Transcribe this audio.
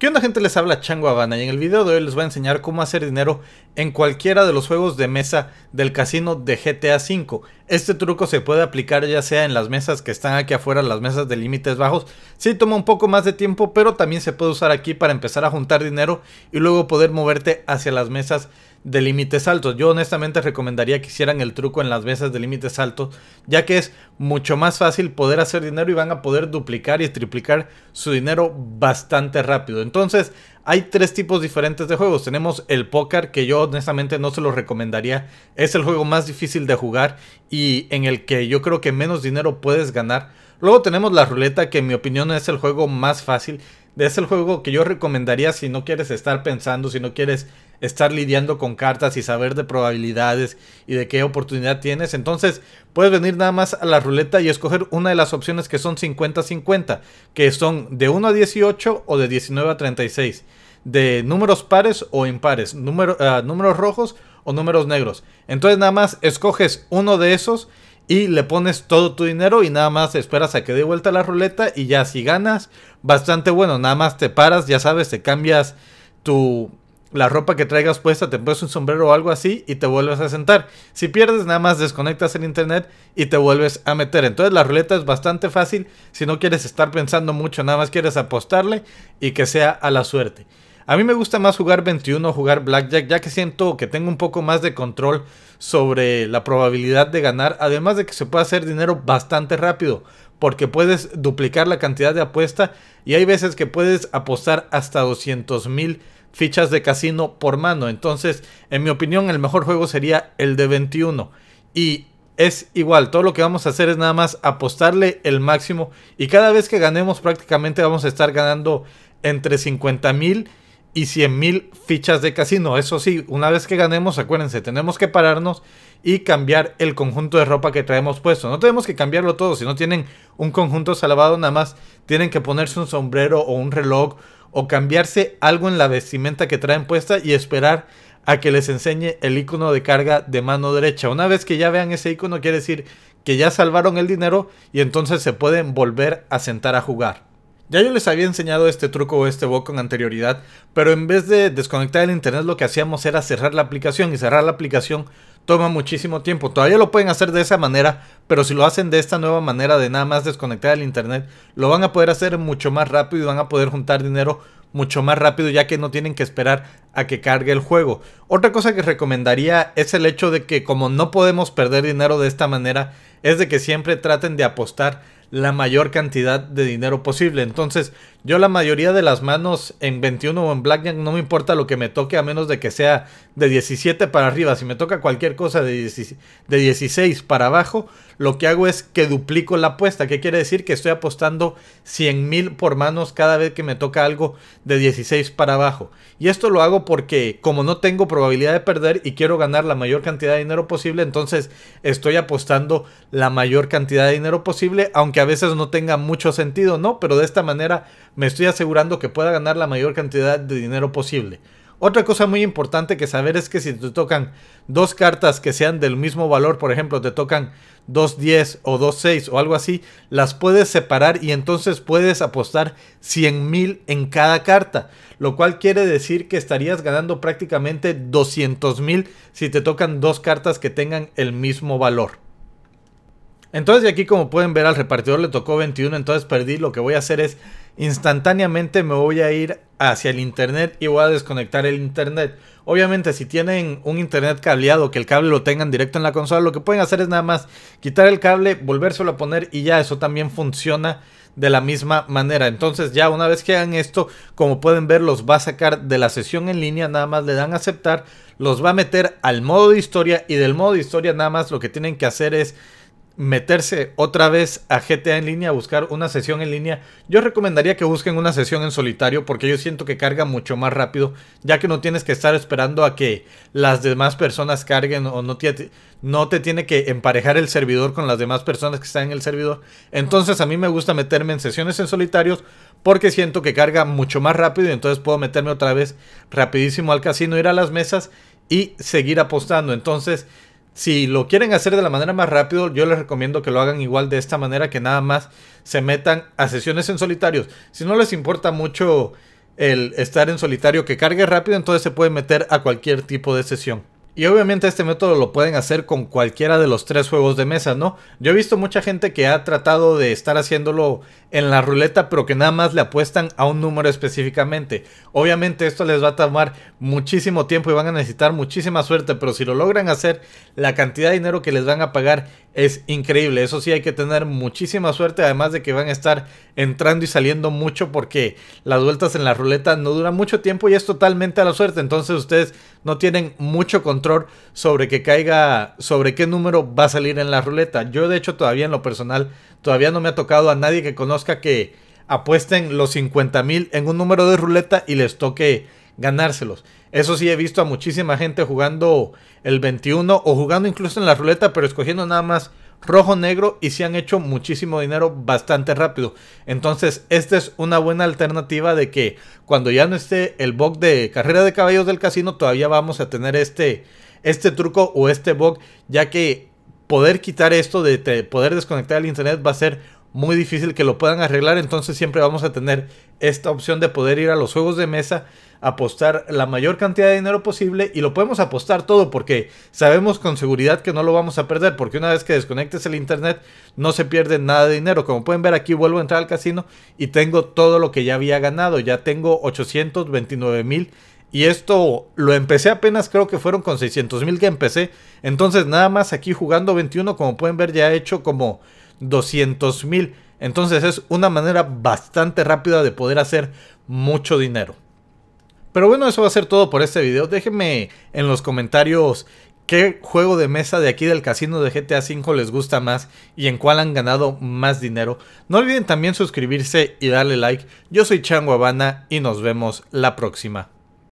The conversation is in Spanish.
¿Qué onda gente? Les habla Chango Habana y en el video de hoy les voy a enseñar cómo hacer dinero en cualquiera de los juegos de mesa del casino de GTA V. Este truco se puede aplicar ya sea en las mesas que están aquí afuera, las mesas de límites bajos. Sí toma un poco más de tiempo, pero también se puede usar aquí para empezar a juntar dinero y luego poder moverte hacia las mesas de límites altos. Yo honestamente recomendaría que hicieran el truco en las mesas de límites altos, ya que es mucho más fácil poder hacer dinero y van a poder duplicar y triplicar su dinero bastante rápido. Entonces, hay tres tipos diferentes de juegos. Tenemos el póker, que yo honestamente no se lo recomendaría. Es el juego más difícil de jugar y en el que yo creo que menos dinero puedes ganar. Luego tenemos la ruleta, que en mi opinión es el juego más fácil. Es el juego que yo recomendaría si no quieres estar pensando, si no quieres estar lidiando con cartas y saber de probabilidades y de qué oportunidad tienes. Entonces puedes venir nada más a la ruleta y escoger una de las opciones que son 50-50, que son de 1 a 18 o de 19 a 36, de números pares o impares, ah, números rojos o números negros. Entonces nada más escoges uno de esos y le pones todo tu dinero y nada más esperas a que dé vuelta la ruleta y ya si ganas, bastante bueno, nada más te paras, ya sabes, te cambias tu la ropa que traigas puesta, te pones un sombrero o algo así y te vuelves a sentar. Si pierdes, nada más desconectas el internet y te vuelves a meter. Entonces la ruleta es bastante fácil si no quieres estar pensando mucho, nada más quieres apostarle y que sea a la suerte. A mí me gusta más jugar 21 jugar blackjack, ya que siento que tengo un poco más de control sobre la probabilidad de ganar, además de que se puede hacer dinero bastante rápido, porque puedes duplicar la cantidad de apuesta y hay veces que puedes apostar hasta 200.000 mil fichas de casino por mano. Entonces, en mi opinión, el mejor juego sería el de 21. Y es igual, todo lo que vamos a hacer es nada más apostarle el máximo y cada vez que ganemos prácticamente vamos a estar ganando entre 50.000 mil y 100.000 mil fichas de casino. Eso sí, una vez que ganemos, acuérdense, tenemos que pararnos y cambiar el conjunto de ropa que traemos puesto. No tenemos que cambiarlo todo, si no tienen un conjunto salvado nada más, tienen que ponerse un sombrero o un reloj o cambiarse algo en la vestimenta que traen puesta y esperar a que les enseñe el icono de carga de mano derecha. Una vez que ya vean ese icono quiere decir que ya salvaron el dinero y entonces se pueden volver a sentar a jugar. Ya yo les había enseñado este truco o este bot con anterioridad, pero en vez de desconectar el internet lo que hacíamos era cerrar la aplicación y cerrar la aplicación toma muchísimo tiempo. Todavía lo pueden hacer de esa manera, pero si lo hacen de esta nueva manera de nada más desconectar el internet, lo van a poder hacer mucho más rápido y van a poder juntar dinero mucho más rápido ya que no tienen que esperar a que cargue el juego. Otra cosa que recomendaría es el hecho de que como no podemos perder dinero de esta manera, es de que siempre traten de apostar la mayor cantidad de dinero posible. Entonces, yo la mayoría de las manos en 21 o en Blackjack no me importa lo que me toque a menos de que sea de 17 para arriba. Si me toca cualquier cosa de, de 16 para abajo, lo que hago es que duplico la apuesta. ¿Qué quiere decir? Que estoy apostando 100 mil por manos cada vez que me toca algo de 16 para abajo. Y esto lo hago porque como no tengo probabilidad de perder y quiero ganar la mayor cantidad de dinero posible, entonces estoy apostando la mayor cantidad de dinero posible, aunque a veces no tenga mucho sentido, ¿no? Pero de esta manera me estoy asegurando que pueda ganar la mayor cantidad de dinero posible. Otra cosa muy importante que saber es que si te tocan dos cartas que sean del mismo valor, por ejemplo, te tocan 2.10 o 2.6 o algo así, las puedes separar y entonces puedes apostar 100.000 en cada carta, lo cual quiere decir que estarías ganando prácticamente 200.000 si te tocan dos cartas que tengan el mismo valor. Entonces, de aquí como pueden ver al repartidor le tocó 21, entonces perdí, lo que voy a hacer es instantáneamente me voy a ir hacia el internet y voy a desconectar el internet. Obviamente si tienen un internet cableado, que el cable lo tengan directo en la consola, lo que pueden hacer es nada más quitar el cable, volvérselo a poner y ya eso también funciona de la misma manera. Entonces ya una vez que hagan esto, como pueden ver, los va a sacar de la sesión en línea, nada más le dan a aceptar, los va a meter al modo de historia y del modo de historia nada más lo que tienen que hacer es meterse otra vez a GTA en línea, a buscar una sesión en línea, yo recomendaría que busquen una sesión en solitario porque yo siento que carga mucho más rápido, ya que no tienes que estar esperando a que las demás personas carguen o no te, no te tiene que emparejar el servidor con las demás personas que están en el servidor. Entonces a mí me gusta meterme en sesiones en solitarios porque siento que carga mucho más rápido y entonces puedo meterme otra vez rapidísimo al casino, ir a las mesas y seguir apostando. Entonces, si lo quieren hacer de la manera más rápido, yo les recomiendo que lo hagan igual de esta manera, que nada más se metan a sesiones en solitarios. Si no les importa mucho el estar en solitario, que cargue rápido, entonces se pueden meter a cualquier tipo de sesión. Y obviamente este método lo pueden hacer con cualquiera de los tres juegos de mesa, ¿no? Yo he visto mucha gente que ha tratado de estar haciéndolo en la ruleta, pero que nada más le apuestan a un número específicamente. Obviamente esto les va a tomar muchísimo tiempo y van a necesitar muchísima suerte, pero si lo logran hacer, la cantidad de dinero que les van a pagar es increíble. Eso sí, hay que tener muchísima suerte, además de que van a estar entrando y saliendo mucho porque las vueltas en la ruleta no duran mucho tiempo y es totalmente a la suerte. Entonces ustedes no tienen mucho control sobre que caiga, sobre qué número va a salir en la ruleta. Yo de hecho todavía en lo personal, todavía no me ha tocado a nadie que conozca que apuesten los 50 mil en un número de ruleta y les toque ganárselos. Eso sí, he visto a muchísima gente jugando el 21 o jugando incluso en la ruleta, pero escogiendo nada más rojo, negro y se han hecho muchísimo dinero bastante rápido. Entonces, esta es una buena alternativa de que cuando ya no esté el bug de carrera de caballos del casino, todavía vamos a tener este, este truco o este bug, ya que poder quitar esto de poder desconectar el internet va a ser muy difícil que lo puedan arreglar, entonces siempre vamos a tener esta opción de poder ir a los juegos de mesa, apostar la mayor cantidad de dinero posible y lo podemos apostar todo porque sabemos con seguridad que no lo vamos a perder, porque una vez que desconectes el internet no se pierde nada de dinero. Como pueden ver aquí vuelvo a entrar al casino y tengo todo lo que ya había ganado, ya tengo 829 mil. Y esto lo empecé apenas, creo que fueron con 600 mil que empecé. Entonces nada más aquí jugando 21, como pueden ver ya he hecho como 200 mil. Entonces es una manera bastante rápida de poder hacer mucho dinero. Pero bueno, eso va a ser todo por este video. Déjenme en los comentarios qué juego de mesa de aquí del casino de GTA V les gusta más y en cuál han ganado más dinero. No olviden también suscribirse y darle like. Yo soy Chango Habana y nos vemos la próxima.